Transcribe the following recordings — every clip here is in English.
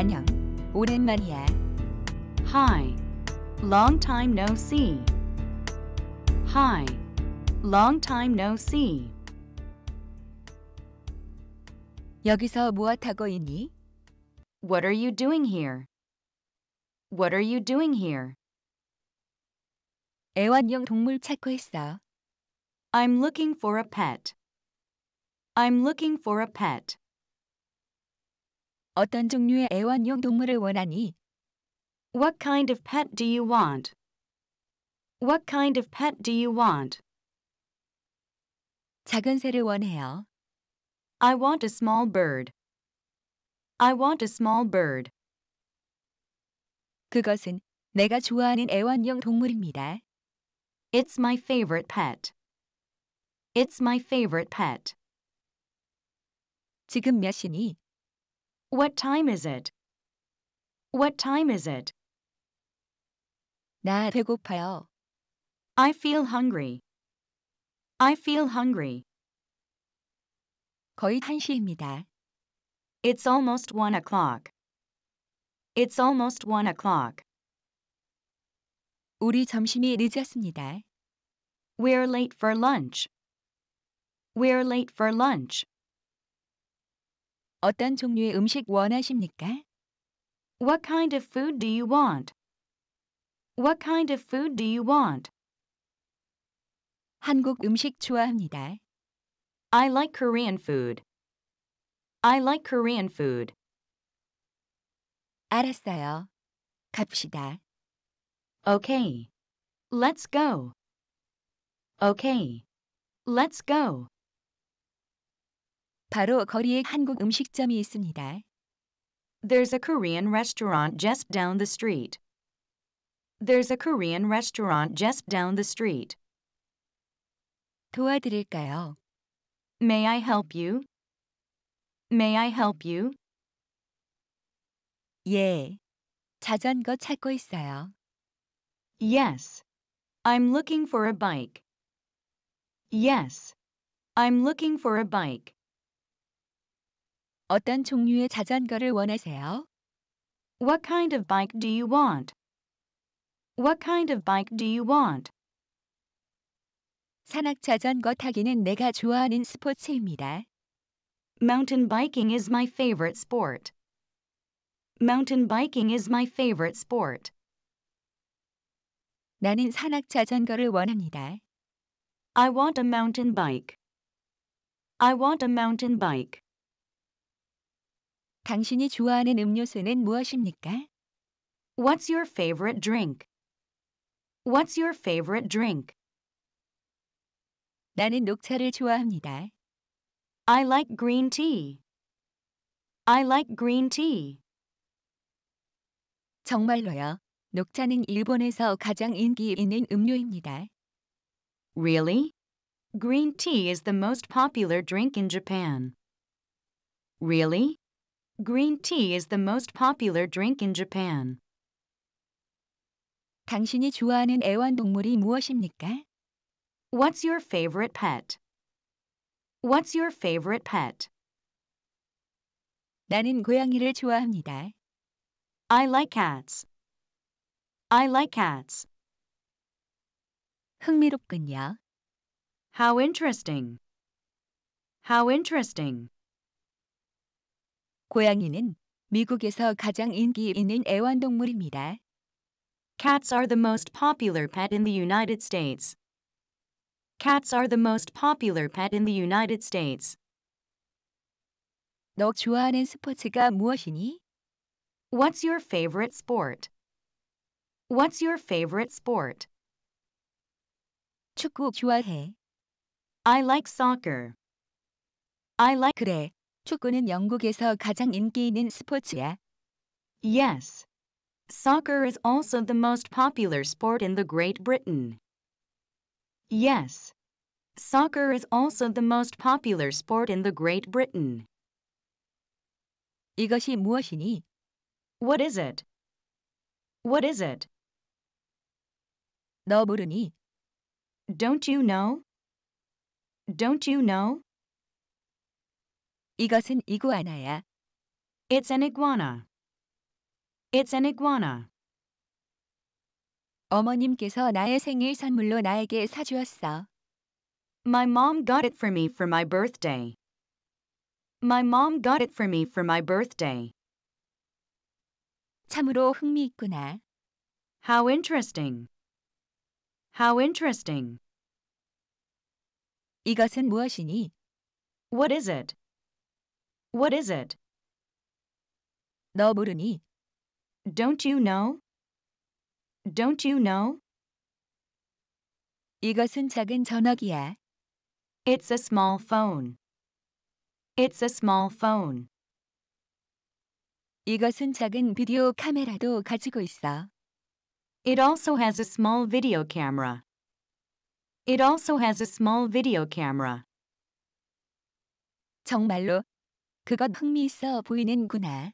안녕. 오랜만이야. Hi. Long time no see. Hi. Long time no see. 여기서 무엇하고 있니? What are you doing here? What are you doing here? 애완용 동물 찾고 있어. I'm looking for a pet. I'm looking for a pet. 어떤 종류의 애완용 동물을 원하니? What kind of pet do you want? What kind of pet do you want? 작은 새를 원해요. I want a small bird. I want a small bird. 그것은 내가 좋아하는 애완용 동물입니다. It's my favorite pet. It's my favorite pet. 지금 몇 시니? What time is it? What time is it? 나 배고파요. I feel hungry. I feel hungry. 거의 1시입니다. It's almost 1 o'clock. It's almost 1 o'clock. 우리 점심이 늦었습니다. We're late for lunch. We're late for lunch. 어떤 종류의 음식 원하십니까? What kind of food do you want? What kind of food do you want? 한국 음식 좋아합니다. I like Korean food. I like Korean food. 알았어요. 갑시다. Okay. Let's go. Okay. Let's go. 바로 거리에 한국 음식점이 있습니다. There's a Korean restaurant just down the street. There's a Korean restaurant just down the street. 도와드릴까요? May I help you? May I help you? 예. 자전거 찾고 있어요. Yes. I'm looking for a bike. Yes. I'm looking for a bike. 어떤 종류의 자전거를 원하세요? What kind of bike do you want? What kind of bike do you want? 산악 자전거 타기는 내가 좋아하는 스포츠입니다. Mountain biking is my favorite sport. Mountain biking is my favorite sport. 나는 산악 자전거를 원합니다. I want a mountain bike. I want a mountain bike. 당신이 좋아하는 음료수는 무엇입니까? What's your favorite drink? What's your favorite drink? 나는 녹차를 좋아합니다. I like green tea. I like green tea. 정말로요. 녹차는 일본에서 가장 인기 있는 음료입니다. Really? Green tea is the most popular drink in Japan. Really? Green tea is the most popular drink in Japan. 당신이 좋아하는 애완동물이 무엇입니까? What's your favorite pet? What's your favorite pet? 나는 고양이를 좋아합니다. I like cats. I like cats. 흥미롭군요. How interesting. How interesting. 고양이는 미국에서 가장 인기 있는 애완동물입니다. Cats are the most popular pet in the United States. Cats are the most popular pet in the United States. 너 좋아하는 스포츠가 무엇이니? What's your favorite sport? What's your favorite sport? 축구 좋아해. I like soccer. I like 그래. 축구는 영국에서 가장 인기 있는 스포츠야. Yes. Soccer is also the most popular sport in the Great Britain. Yes. Soccer is also the most popular sport in the Great Britain. 이것이 무엇이니? What is it? What is it? 너 모르니? Don't you know? Don't you know? 이것은 이구아나야. It's an iguana. It's an iguana. 어머님께서 나의 생일 선물로 나에게 사주었어. My mom got it for me for my birthday. My mom got it for me for my birthday. 참으로 흥미있구나. How interesting. How interesting. 이것은 무엇이니? What is it? What is it? 너 모르니? Don't you know? Don't you know? 이것은 작은 전화기야. It's a small phone. It's a small phone. 이것은 작은 비디오 카메라도 가지고 있어. It also has a small video camera. It also has a small video camera. 정말로 그것 흥미있어 보이는구나.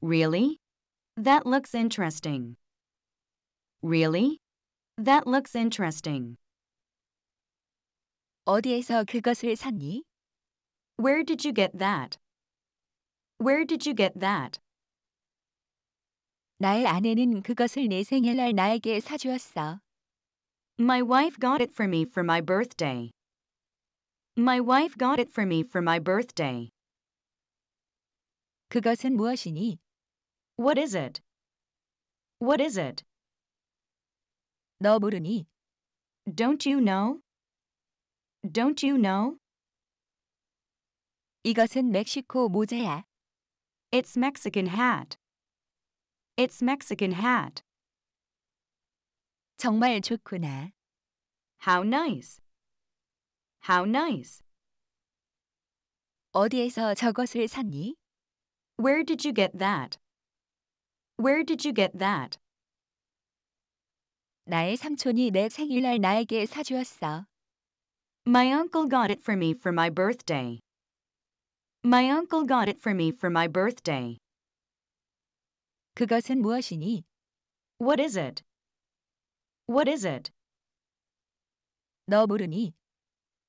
Really? That looks interesting. Really? That looks interesting. 어디에서 그것을 샀니? Where did you get that? Where did you get that? 나의 아내는 그것을 내 생일날 나에게 사주었어. My wife got it for me for my birthday. My wife got it for me for my birthday. 그것은 무엇이니? What is it? What is it? 너 모르니? Don't you know? Don't you know? 이것은 멕시코 모자야. It's Mexican hat. It's Mexican hat. 정말 좋구나. How nice. How nice. 어디에서 저것을 샀니? Where did you get that? Where did you get that? 나의 삼촌이 내 생일날 나에게 사주었어. My uncle got it for me for my birthday. My uncle got it for me for my birthday. 그것은 무엇이니? What is it? What is it? 너 모르니?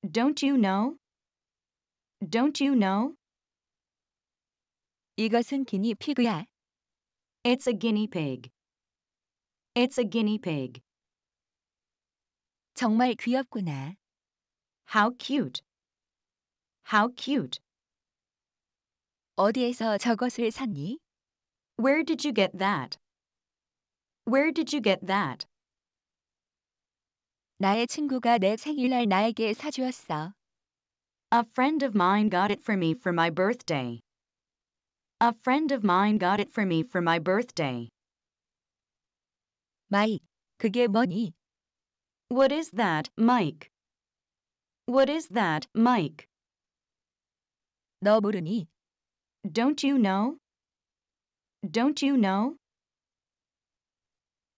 Don't you know? Don't you know? 이것은 기니 피그야. It's a guinea pig. It's a guinea pig. 정말 귀엽구나. How cute. How cute. 어디에서 저것을 샀니? Where did you get that? Where did you get that? 나의 친구가 내 생일날 나에게 사주었어. A friend of mine got it for me for my birthday. A friend of mine got it for me for my birthday. Mike, 그게 뭐니? What is that, Mike? What is that, Mike? 너 모르니? Don't you know? Don't you know?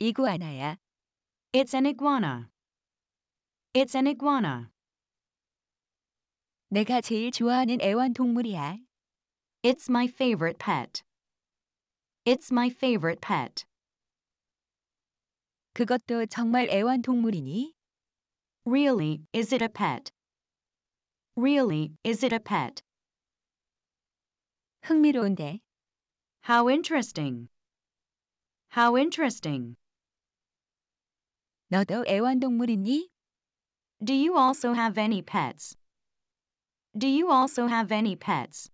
이구아나야. It's an iguana. It's an iguana. 내가 제일 좋아하는 애완동물이야. It's my favorite pet. It's my favorite pet. 그것도 정말 애완동물이니? Really, is it a pet? Really, is it a pet? 흥미로운데. How interesting. How interesting. 너도 애완동물이니? Do you also have any pets? Do you also have any pets?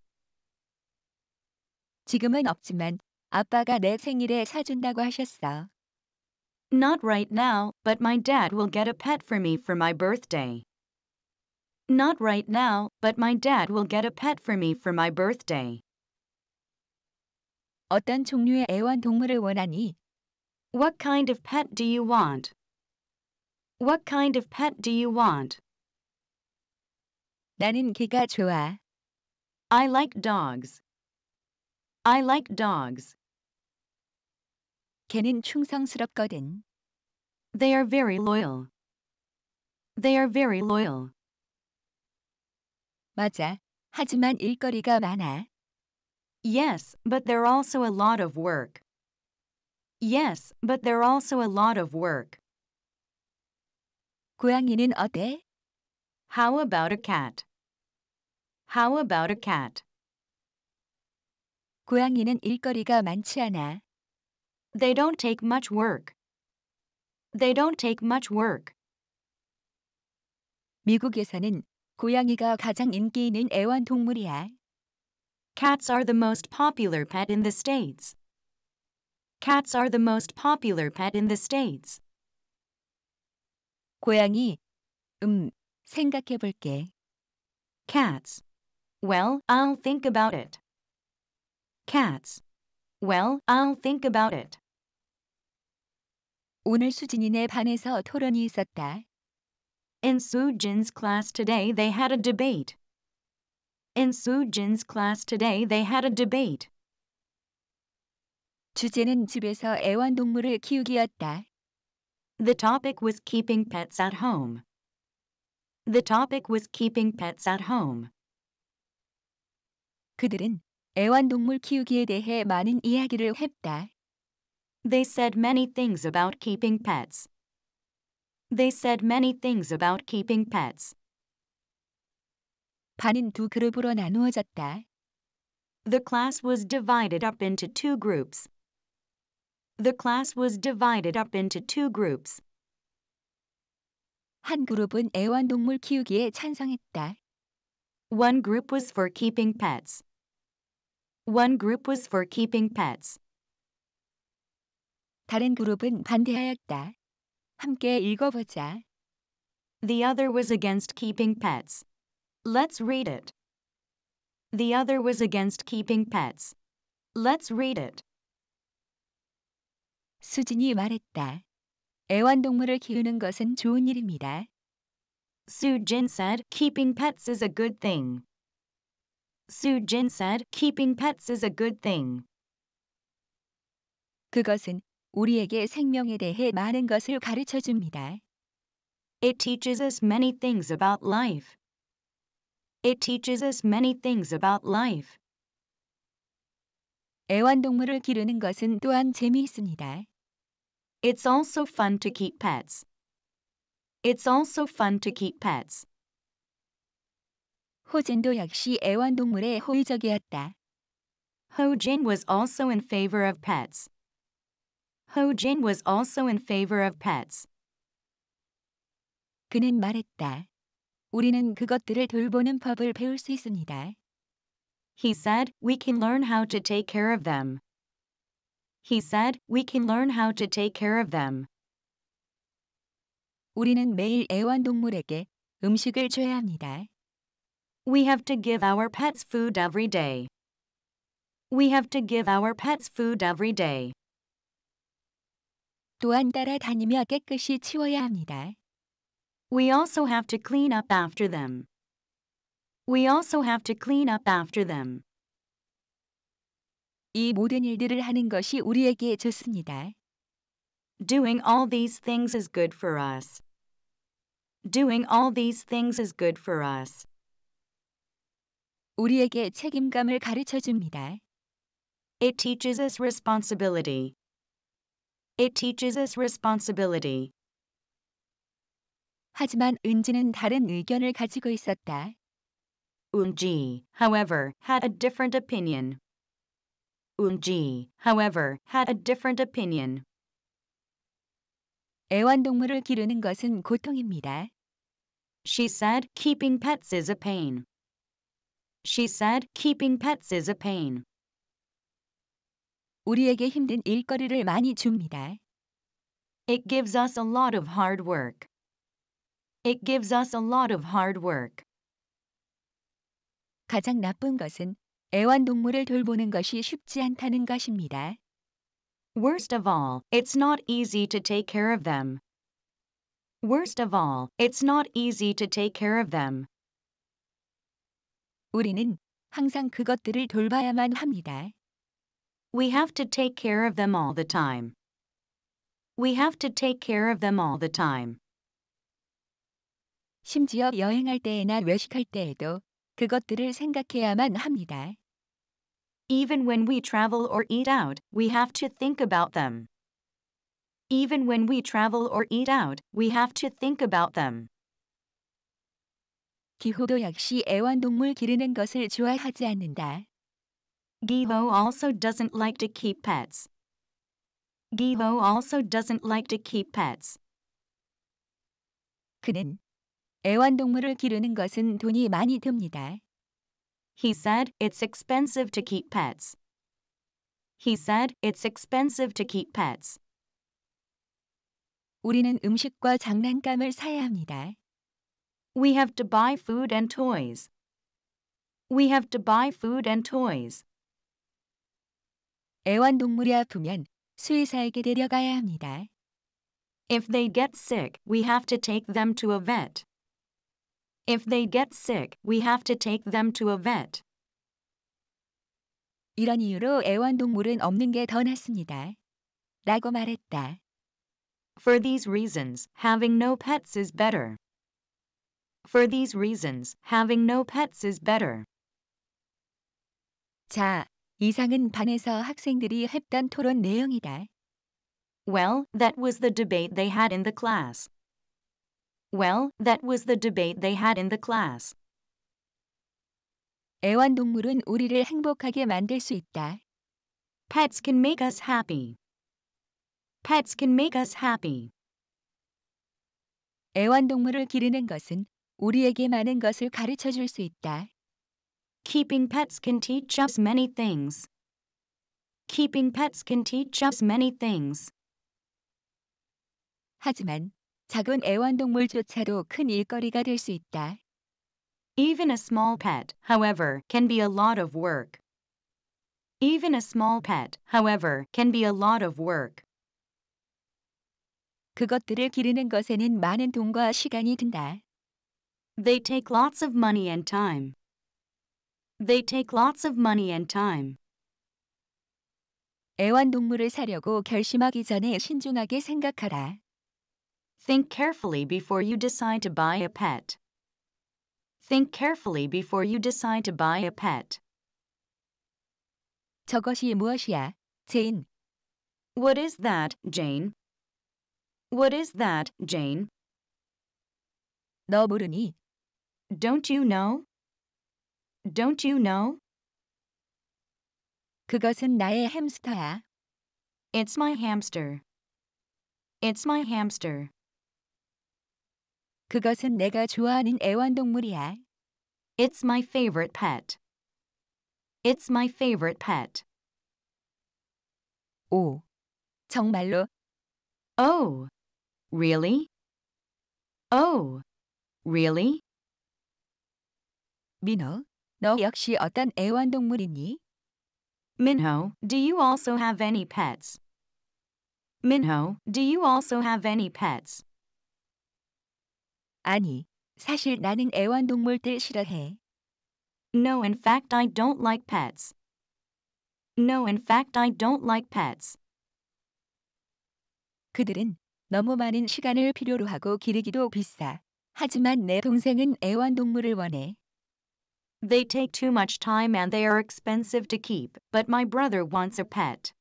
지금은 없지만 아빠가 내 생일에 사준다고 하셨어. Not right now, but my dad will get a pet for me for my birthday. Not right now, but my dad will get a pet for me for my birthday. 어떤 종류의 애완동물을 원하니? What kind of pet do you want? What kind of pet do you want? 나는 개가 좋아. I like dogs. I like dogs. 개는 충성스럽거든. They are very loyal. They are very loyal. 맞아. 하지만 일거리가 많아. Yes, but they're also a lot of work. Yes, but they're also a lot of work. 고양이는 어때? How about a cat? How about a cat? 고양이는 일거리가 많지 않아. They don't take much work. They don't take much work. 미국에서는 고양이가 가장 인기 있는 애완동물이야. Cats are the most popular pet in the states. Cats are the most popular pet in the states. 고양이 음 생각해 볼게. Cats. Well, I'll think about it cats. Well, I'll think about it. 오늘 수진이네 반에서 토론이 있었다. In Sujin's class today they had a debate. In Sujin's class today they had a debate. 주제는 집에서 애완동물을 키우기였다. The topic was keeping pets at home. The topic was keeping pets at home. 그들은 애완동물 키우기에 대해 많은 이야기를 했다. They said many things about keeping pets. They said many things about keeping pets. 반은 두 그룹으로 나누어졌다. The class was divided up into two groups. The class was divided up into two groups. 한 그룹은 애완동물 키우기에 찬성했다. One group was for keeping pets. One group was for keeping pets. 다른 그룹은 반대하였다. 함께 읽어보자. The other was against keeping pets. Let's read it. The other was against keeping pets. Let's read it. 수진이 말했다. 애완동물을 키우는 것은 좋은 일입니다. Su Jin said, keeping pets is a good thing. Su Jin said, keeping pets is a good thing. 그것은 우리에게 생명에 대해 많은 것을 가르쳐 줍니다. It teaches us many things about life. It teaches us many things about life. 애완동물을 기르는 것은 또한 재미있습니다. It's also fun to keep pets. It's also fun to keep pets. 호진도 역시 애완동물에 호의적이었다. Ho Jin was also in favor of pets. Ho Jin was also in favor of pets. 그는 말했다. 우리는 그것들을 돌보는 법을 배울 수 있습니다. He said, we can learn how to take care of them. He said, we can learn how to take care of them. 우리는 매일 애완동물에게 음식을 줘야 합니다. We have to give our pets food every day. We have to give our pets food every day. 또한 따라 다니며 깨끗이 치워야 합니다. We also have to clean up after them. We also have to clean up after them. 이 모든 일들을 하는 것이 우리에게 좋습니다. Doing all these things is good for us. Doing all these things is good for us. 우리에게 책임감을 가르쳐 줍니다. It teaches us responsibility. It teaches us responsibility. 하지만 은지는 다른 의견을 가지고 있었다. Unji, however, had a different opinion. Unji, however, had a different opinion. 애완동물을 기르는 것은 고통입니다. She said keeping pets is a pain. She said, keeping pets is a pain. 우리에게 힘든 일거리를 많이 줍니다. It gives us a lot of hard work. It gives us a lot of hard work. 가장 나쁜 것은 애완동물을 돌보는 것이 쉽지 않다는 것입니다. Worst of all, it's not easy to take care of them. Worst of all, it's not easy to take care of them. 우리는 항상 그것들을 돌봐야만 합니다. We have to take care of them all the time. We have to take care of them all the time. 심지어 여행할 때에나 외식할 때에도 그것들을 생각해야만 합니다. Even when we travel or eat out, we have to think about them. Even when we travel or eat out, we have to think about them. 기호도 역시 애완동물 기르는 것을 좋아하지 않는다. Giho also doesn't like to keep pets. Giho also doesn't like to keep pets. 그는 애완동물을 기르는 것은 돈이 많이 듭니다. He said it's expensive to keep pets. He said it's expensive to keep pets. 우리는 음식과 장난감을 사야 합니다. We have to buy food and toys. We have to buy food and toys. 애완동물이 아프면 수의사에게 데려가야 합니다. If they get sick, we have to take them to a vet. If they get sick, we have to take them to a vet. 이런 이유로 애완동물은 없는 낫습니다. 라고 말했다. For these reasons, having no pets is better. For these reasons, having no pets is better. 자, 이상은 반에서 학생들이 했던 토론 내용이다. Well, that was the debate they had in the class. Well, that was the debate they had in the class. 애완동물은 우리를 행복하게 만들 수 있다. Pets can make us happy. Pets can make us happy. 애완동물을 기르는 것은 우리에게 많은 것을 가르쳐 줄 수 있다. Keeping pets can teach us many things. Keeping pets can teach us many things. 하지만 작은 애완동물조차도 큰 일거리가 될 수 있다. Even a small pet, however, can be a lot of work. Even a small pet, however, can be a lot of work. 그것들을 기르는 것에는 많은 돈과 시간이 든다. They take lots of money and time. They take lots of money and time. 애완동물을 사려고 결심하기 전에 신중하게 생각하라. Think carefully before you decide to buy a pet. Think carefully before you decide to buy a pet. 저것이 무엇이야, 제인? What is that, Jane? What is that, Jane? 너 모르니? Don't you know? Don't you know? 그것은 나의 햄스터야. It's my hamster. It's my hamster. 그것은 내가 좋아하는 애완동물이야. It's my favorite pet. It's my favorite pet. 오. 정말로? Oh. Really? Oh. Really? 민호, 너 역시 어떤 애완동물이니? Minho, do you also have any pets? Minho, do you also have any pets? 아니, 사실 나는 애완동물들 싫어해. No, in fact, I don't like pets. No, in fact, I don't like pets. 그들은 너무 많은 시간을 필요로 하고 기르기도 비싸. 하지만 내 동생은 애완동물을 원해. They take too much time and they are expensive to keep, but my brother wants a pet.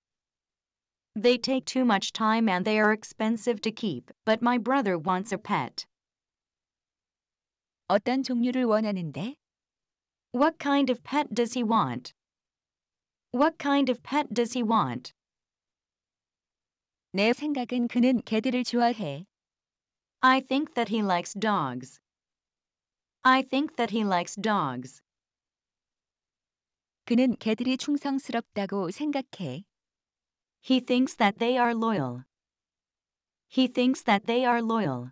They take too much time and they are expensive to keep, but my brother wants a pet. 어떤 종류를 원하는데? What kind of pet does he want? What kind of pet does he want? 내 생각은 그는 개들을 좋아해. I think that he likes dogs. I think that he likes dogs. 그는 걔들이 충성스럽다고 생각해. He thinks that they are loyal. He thinks that they are loyal.